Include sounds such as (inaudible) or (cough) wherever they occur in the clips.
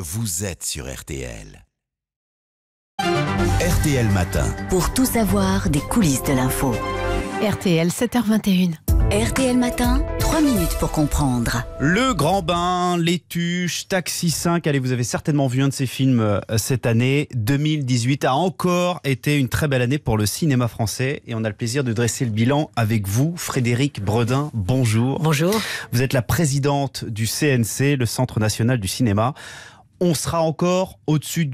Vous êtes sur RTL. RTL Matin. Pour tout savoir des coulisses de l'info. RTL 7h21. RTL Matin, 3 minutes pour comprendre. Le Grand Bain, Les Tuches, Taxi 5, allez, vous avez certainement vu un de ces films euh, cette année. 2018 a encore été une très belle année pour le cinéma français et on a le plaisir de dresser le bilan avec vous, Frédéric Bredin. Bonjour. Bonjour. Vous êtes la présidente du CNC, le Centre National du Cinéma on sera encore au-dessus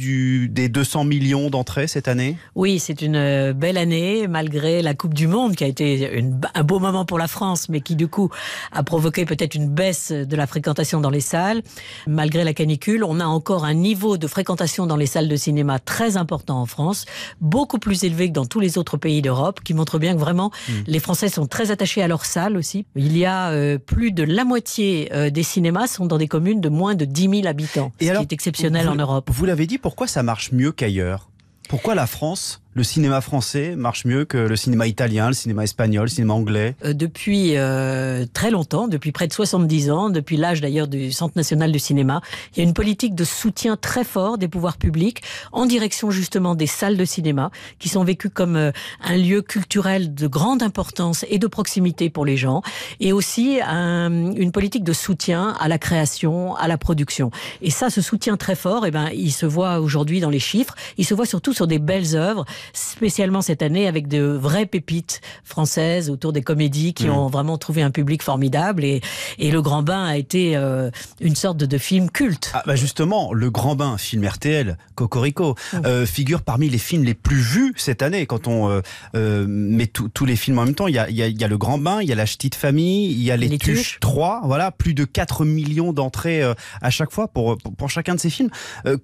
des 200 millions d'entrées cette année Oui, c'est une euh, belle année, malgré la Coupe du Monde, qui a été un beau moment pour la France, mais qui du coup a provoqué peut-être une baisse de la fréquentation dans les salles. Malgré la canicule, on a encore un niveau de fréquentation dans les salles de cinéma très important en France, beaucoup plus élevé que dans tous les autres pays d'Europe, qui montre bien que vraiment mm. les Français sont très attachés à leurs salles aussi. Il y a euh, plus de la moitié euh, des cinémas sont dans des communes de moins de 10 000 habitants. Et exceptionnel en Europe. Vous l'avez dit, pourquoi ça marche mieux qu'ailleurs Pourquoi la France le cinéma français marche mieux que le cinéma italien, le cinéma espagnol, le cinéma anglais euh, Depuis euh, très longtemps, depuis près de 70 ans, depuis l'âge d'ailleurs du Centre national du cinéma, il y a une politique de soutien très fort des pouvoirs publics en direction justement des salles de cinéma qui sont vécues comme euh, un lieu culturel de grande importance et de proximité pour les gens et aussi une politique de soutien à la création, à la production. Et ça, ce soutien très fort, eh ben, il se voit aujourd'hui dans les chiffres, il se voit surtout sur des belles œuvres spécialement cette année avec de vraies pépites françaises autour des comédies qui mm. ont vraiment trouvé un public formidable. Et, Le Grand Bain a été euh, une sorte de, film culte. Ah, bah justement, Le Grand Bain, film RTL, Cocorico, mm. euh, figure parmi les films les plus vus cette année. Quand on euh, met tous les films en même temps, il y a, Le Grand Bain, il y a La Ch'tite Famille, il y a Les, tuches. 3, voilà, plus de 4 millions d'entrées à chaque fois pour, pour, pour, chacun de ces films.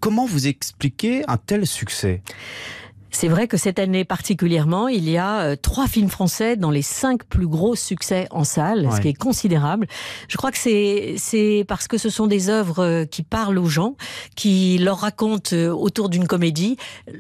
comment vous expliquez un tel succès c'est vrai que cette année particulièrement, il y a euh, trois films français dans les cinq plus gros succès en salle, ce qui est considérable. Je crois que c'est c'est parce que ce sont des œuvres euh, qui parlent aux gens, qui leur racontent euh, autour d'une comédie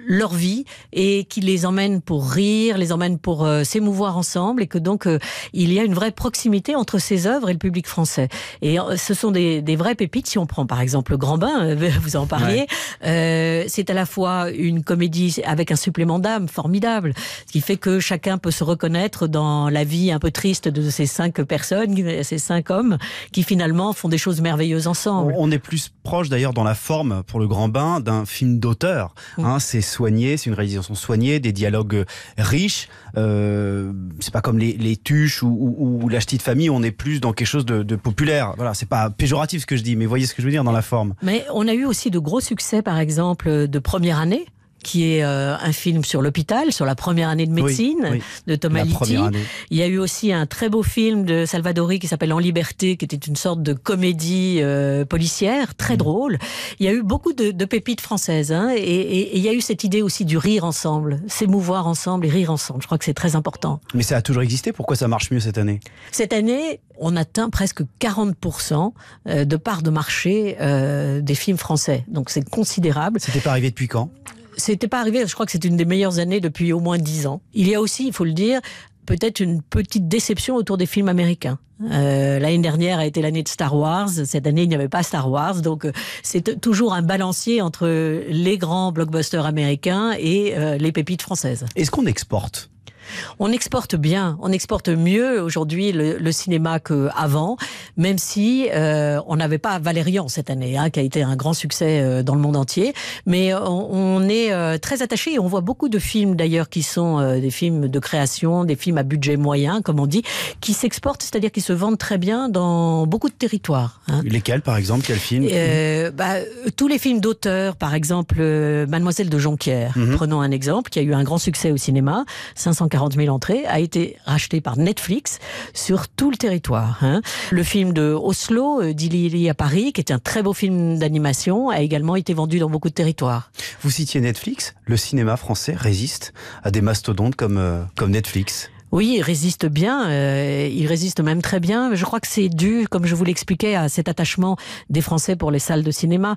leur vie et qui les emmènent pour rire, les emmènent pour s'émouvoir ensemble et que donc il y a une vraie proximité entre ces œuvres et le public français. Et ce sont des, des vraies pépites. Si on prend par exemple le Grand Bain, (laughs) vous en parliez, c'est à la fois une comédie avec un supplément d'âme formidable, ce qui fait que chacun peut se reconnaître dans la vie un peu triste de ces cinq personnes, ces cinq hommes, qui finalement font des choses merveilleuses ensemble. On est plus proche d'ailleurs dans la forme, pour le grand bain, d'un film d'auteur. Hein. c'est soigné, c'est une réalisation soignée, des dialogues riches. Euh, c'est pas comme les, tuches ou, ou, de famille, on est plus dans quelque chose de, de populaire. Voilà, c'est pas péjoratif ce que je dis, mais voyez ce que je veux dire dans la forme. Mais on a eu aussi de gros succès, par exemple, de première année qui est euh, un film sur l'hôpital, sur la première année de médecine de Thomas Litti. Il y a eu aussi un très beau film de Salvadori qui s'appelle En Liberté, qui était une sorte de comédie euh, policière, très mm. drôle. Il y a eu beaucoup de, pépites françaises, hein, et, il y a eu cette idée aussi du rire ensemble, s'émouvoir ensemble et rire ensemble. Je crois que c'est très important. Mais ça a toujours existé. Pourquoi ça marche mieux cette année Cette année, on atteint presque 40% euh, de part de marché des films français. Donc c'est considérable. C'était pas arrivé depuis quand n'était pas arrivé. Je crois que c'est une des meilleures années depuis au moins dix ans. Il y a aussi, il faut le dire, peut-être une petite déception autour des films américains. Euh, l'année dernière a été l'année de Star Wars. Cette année, il n'y avait pas Star Wars. Donc, euh, c'est toujours un balancier entre les grands blockbusters américains et euh, les pépites françaises. Est-ce qu'on exporte on exporte bien, on exporte mieux aujourd'hui le, le cinéma qu'avant, même si euh, on n'avait pas Valérian cette année, hein, qui a été un grand succès euh, dans le monde entier. Mais euh, on, est très attaché et on voit beaucoup de films d'ailleurs qui sont des films de création, des films à budget moyen, comme on dit, qui s'exportent, c'est-à-dire qui se vendent très bien dans beaucoup de territoires. Hein. Lesquels, par exemple, quels films bah, Tous les films d'auteur, par exemple, Mademoiselle de Jonquière. Mhm. Prenons un exemple qui a eu un grand succès au cinéma, 540 40 000 entrées, a été racheté par Netflix sur tout le territoire. Hein. Le film de Oslo, euh, Dilili à Paris, qui est un très beau film d'animation, a également été vendu dans beaucoup de territoires. Vous citiez Netflix, le cinéma français résiste à des mastodontes comme, euh, comme Netflix. Oui, il résiste bien, euh, il résiste même très bien. Je crois que c'est dû, comme je vous l'expliquais, à cet attachement des Français pour les salles de cinéma.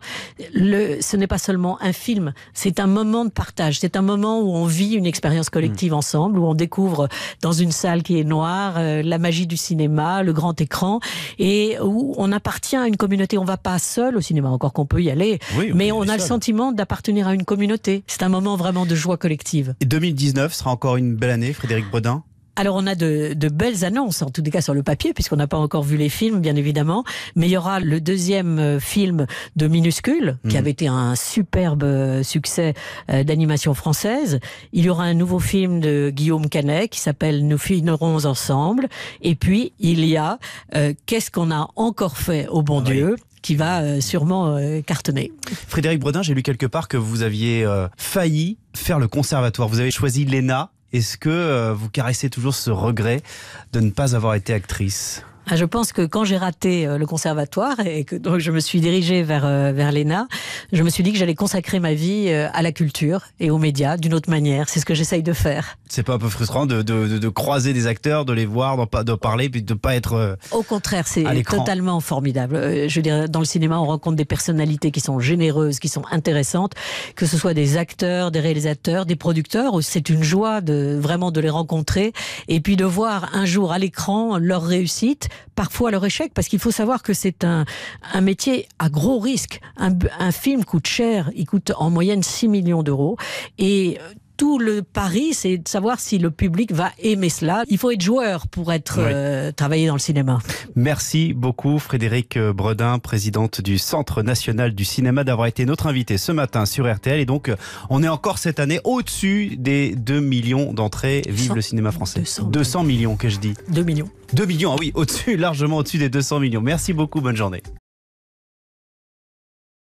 Le, ce n'est pas seulement un film, c'est un moment de partage, c'est un moment où on vit une expérience collective mmh. ensemble, où on découvre dans une salle qui est noire euh, la magie du cinéma, le grand écran, et où on appartient à une communauté. On ne va pas seul au cinéma, encore qu'on peut y aller, mais on a le sentiment d'appartenir à une communauté. C'est un moment vraiment de joie collective. Et 2019 sera encore une belle année, Frédéric Bredin alors on a de, belles annonces, en tout cas sur le papier, puisqu'on n'a pas encore vu les films, bien évidemment. Mais il y aura le deuxième euh, film de Minuscule, qui mhm. avait été un superbe euh, succès euh, d'animation française. Il y aura un nouveau film de Guillaume Canet qui s'appelle Nous finirons ensemble. Et puis il y a Qu'est-ce qu'on a encore fait au bon ah Dieu qui va sûrement cartonner. Frédéric Bredin, j'ai lu quelque part que vous aviez failli faire le conservatoire. Vous avez choisi l'ENA est-ce que euh, vous caressez toujours ce regret de ne pas avoir été actrice ah, je pense que quand j'ai raté euh, le conservatoire et que donc je me suis dirigée vers, euh, vers l'ENA, je me suis dit que j'allais consacrer ma vie euh, à la culture et aux médias d'une autre manière. C'est ce que j'essaye de faire. C'est pas un peu frustrant de, de, de, croiser des acteurs, de les voir, de, de parler, puis de pas être. Au contraire, c'est totalement formidable. Je veux dire, dans le cinéma, on rencontre des personnalités qui sont généreuses, qui sont intéressantes, que ce soit des acteurs, des réalisateurs, des producteurs. C'est une joie de vraiment de les rencontrer et puis de voir un jour à l'écran leur réussite parfois leur échec, parce qu'il faut savoir que c'est un, métier à gros risques. Un, film coûte cher, il coûte en moyenne 6 millions d'euros, et euh, tout le pari, c'est de savoir si le public va aimer cela. Il faut être joueur pour être euh, travailler dans le cinéma. Merci beaucoup Frédéric Bredin, présidente du Centre national du cinéma, d'avoir été notre invité ce matin sur RTL. Et donc, on est encore cette année au-dessus des 2 millions d'entrées. Vive le cinéma français. 200, 200 millions que je dis. 2 millions. 2 millions, ah oui, au-dessus, largement au-dessus des 200 millions. Merci beaucoup, bonne journée.